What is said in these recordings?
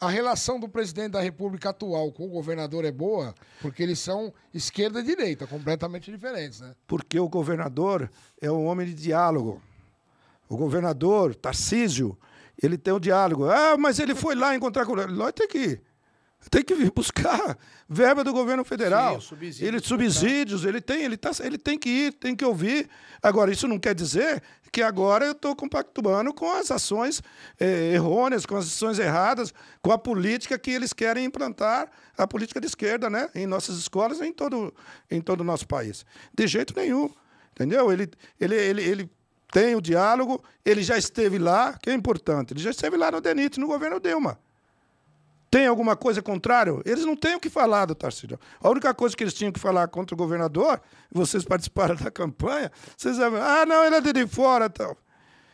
a relação do presidente da República atual com o governador é boa, porque eles são esquerda e direita, completamente diferentes, né? Porque o governador é um homem de diálogo. O governador, Tarcísio, ele tem o um diálogo. Ah, mas ele foi lá encontrar com o. Lá tem que ir. Tem que vir buscar verba do governo federal. Sim, subsídio, ele tá. subsídios, tá. ele tem, ele tá, ele tem que ir, tem que ouvir. Agora isso não quer dizer que agora eu estou compactuando com as ações eh, errôneas, com as ações erradas, com a política que eles querem implantar, a política de esquerda, né, em nossas escolas, em todo em todo o nosso país. De jeito nenhum. Entendeu? Ele ele ele, ele tem o diálogo, ele já esteve lá, que é importante. Ele já esteve lá no DENIT, no governo Dilma tem alguma coisa contrária? Eles não têm o que falar do Tarcísio. A única coisa que eles tinham que falar contra o governador, vocês participaram da campanha, vocês sabem, ah, não, ele é de fora tal.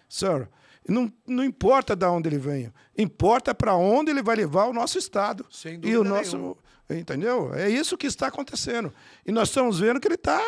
Sir, não, não importa de onde ele venha, importa para onde ele vai levar o nosso Estado. Sem dúvida e o nosso. Nenhuma. Entendeu? É isso que está acontecendo. E nós estamos vendo que ele está.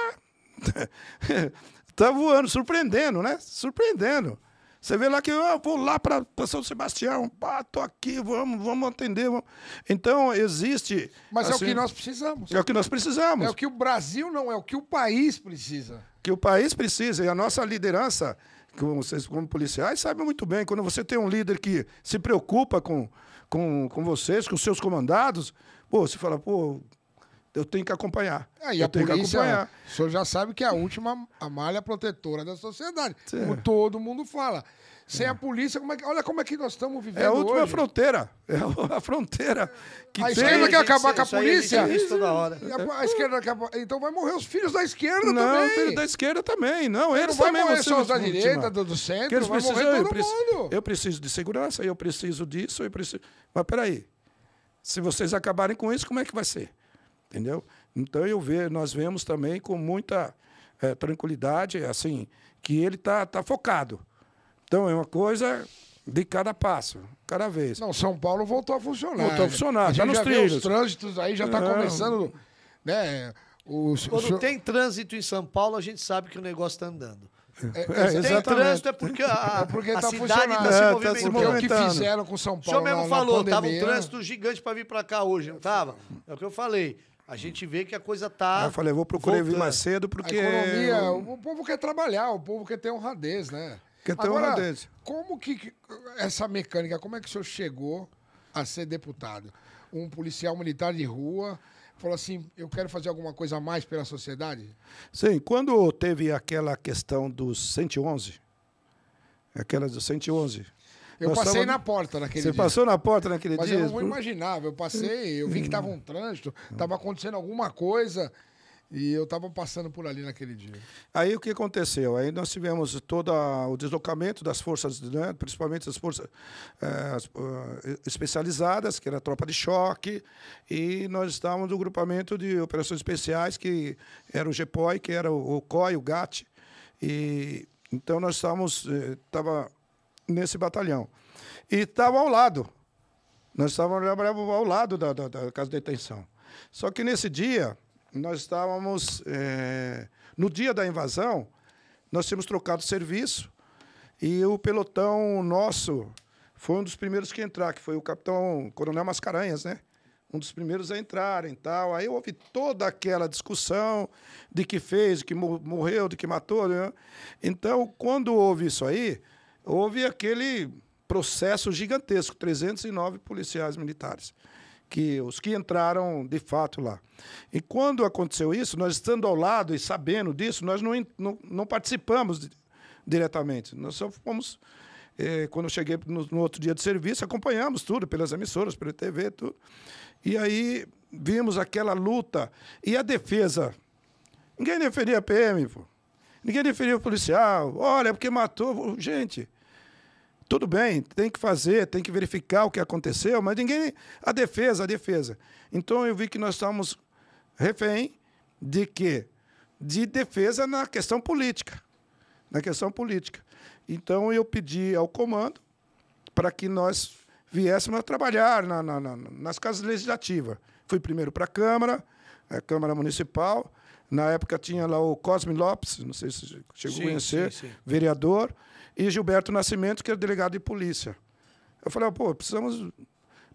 está voando, surpreendendo, né? Surpreendendo. Você vê lá que eu ah, vou lá para São Sebastião, ah, tô aqui, vamos, vamos atender. Vamos. Então, existe. Mas assim, é o que assim, nós precisamos. É o que nós precisamos. É o que o Brasil não, é o que o país precisa. Que o país precisa. E a nossa liderança, como vocês, como policiais, sabem muito bem, quando você tem um líder que se preocupa com, com, com vocês, com seus comandados, pô, você fala, pô, eu tenho que acompanhar. É, e eu a tenho polícia, que acompanhar. O senhor já sabe que é a última a malha protetora da sociedade. Sim. Como todo mundo fala. Sem é. a polícia, como é que, olha como é que nós estamos vivendo. É a última hoje. fronteira. É a fronteira. Que a tem... esquerda quer acabar com a polícia? A isso toda hora. A, a esquerda quer... Então vai morrer os filhos da esquerda não, também. Não, filhos da esquerda também. Não, eles não vai também morrer só os da direita, do, do centro, que eles vai precisam, morrer todo eu mundo. Eu preciso de segurança, eu preciso disso, eu preciso... Mas peraí, se vocês acabarem com isso, como é que vai ser? entendeu? Então eu ve, nós vemos também com muita é, tranquilidade, assim, que ele está tá focado. Então é uma coisa de cada passo, cada vez. Não, São Paulo voltou a funcionar. Voltou a funcionar, já tá nos já trilhos. os trânsitos aí já está começando, né? Os, Quando tem trânsito em São Paulo, a gente sabe que o negócio está andando. É, é, é se é, tem trânsito é porque a, é porque a tá cidade está é, tá se movimentando. É, tá o que fizeram com São Paulo. O senhor mesmo na, falou, estava um trânsito gigante para vir para cá hoje, não estava? É o que eu falei. A gente vê que a coisa tá. eu falei, vou procurar vir mais cedo porque. A economia, o povo quer trabalhar, o povo quer ter honradez, né? Quer ter Agora, honradez. Como que. Essa mecânica, como é que o senhor chegou a ser deputado? Um policial militar de rua falou assim: eu quero fazer alguma coisa a mais pela sociedade? Sim, quando teve aquela questão dos 111, aquela dos 111, eu Nós passei tava... na porta naquele Você dia. Você passou na porta naquele Mas dia? Mas eu não imaginava. Eu passei, eu vi que tava um trânsito, tava acontecendo alguma coisa. E eu estava passando por ali naquele dia. Aí o que aconteceu? Aí nós tivemos todo o deslocamento das forças, né? principalmente eh, as forças eh, é, especializadas, que era a tropa de choque, e nós estávamos no grupamento de operações especiais, que era o GPOI, que era o, o COI, o GAT. E, então nós estávamos, estava eh, nesse batalhão. E estava ao lado. Nós estávamos ao lado da, da, da, casa de detenção. Só que nesse dia, nós estávamos. É, no dia da invasão, nós tínhamos trocado serviço e o pelotão nosso foi um dos primeiros que entrar, que foi o capitão Coronel Mascarenhas, né? um dos primeiros a entrarem tal. Aí houve toda aquela discussão de que fez, de que morreu, de que matou. Né? Então, quando houve isso aí, houve aquele processo gigantesco, 309 policiais militares, que os que entraram de fato lá. E quando aconteceu isso, nós estando ao lado e sabendo disso, nós não, não, não participamos de, diretamente. Nós só fomos, eh, quando eu cheguei no, no, outro dia de serviço, acompanhamos tudo, pelas emissoras, pela TV, tudo. E aí vimos aquela luta e a defesa. Ninguém defendia a PM, pô. Ninguém defendia o policial. Olha, porque matou. Gente, tudo bem, tem que fazer, tem que verificar o que aconteceu, mas ninguém. A defesa, a defesa. Então eu vi que nós estamos refém de quê? De defesa na questão política. Na questão política. Então eu pedi ao comando para que nós viéssemos a trabalhar na, na, na, nas casas legislativas. Fui primeiro para a Câmara, a Câmara Municipal, na época tinha lá o Cosme Lopes, não sei se chegou sim, a conhecer, sim, sim. vereador, e Gilberto Nascimento, que era delegado de polícia. Eu falei, pô, precisamos,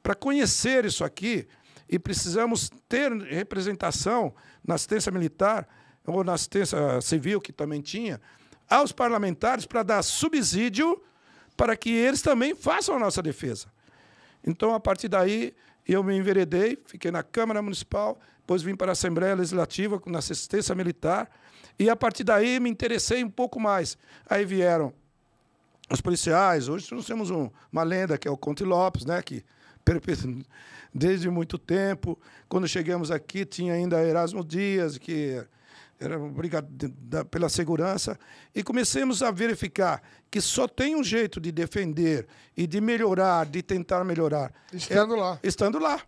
para conhecer isso aqui, e precisamos ter representação na assistência militar, ou na assistência civil, que também tinha, aos parlamentares para dar subsídio para que eles também façam a nossa defesa. Então, a partir daí, eu me enveredei, fiquei na Câmara Municipal, depois vim para a Assembleia Legislativa na assistência militar, e a partir daí me interessei um pouco mais. Aí vieram os policiais, hoje nós temos um, uma lenda que é o Conte Lopes, né, que desde muito tempo, quando chegamos aqui tinha ainda Erasmo Dias, que era obrigado pela segurança, e começamos a verificar que só tem um jeito de defender e de melhorar, de tentar melhorar. Estando é, lá. Estando lá.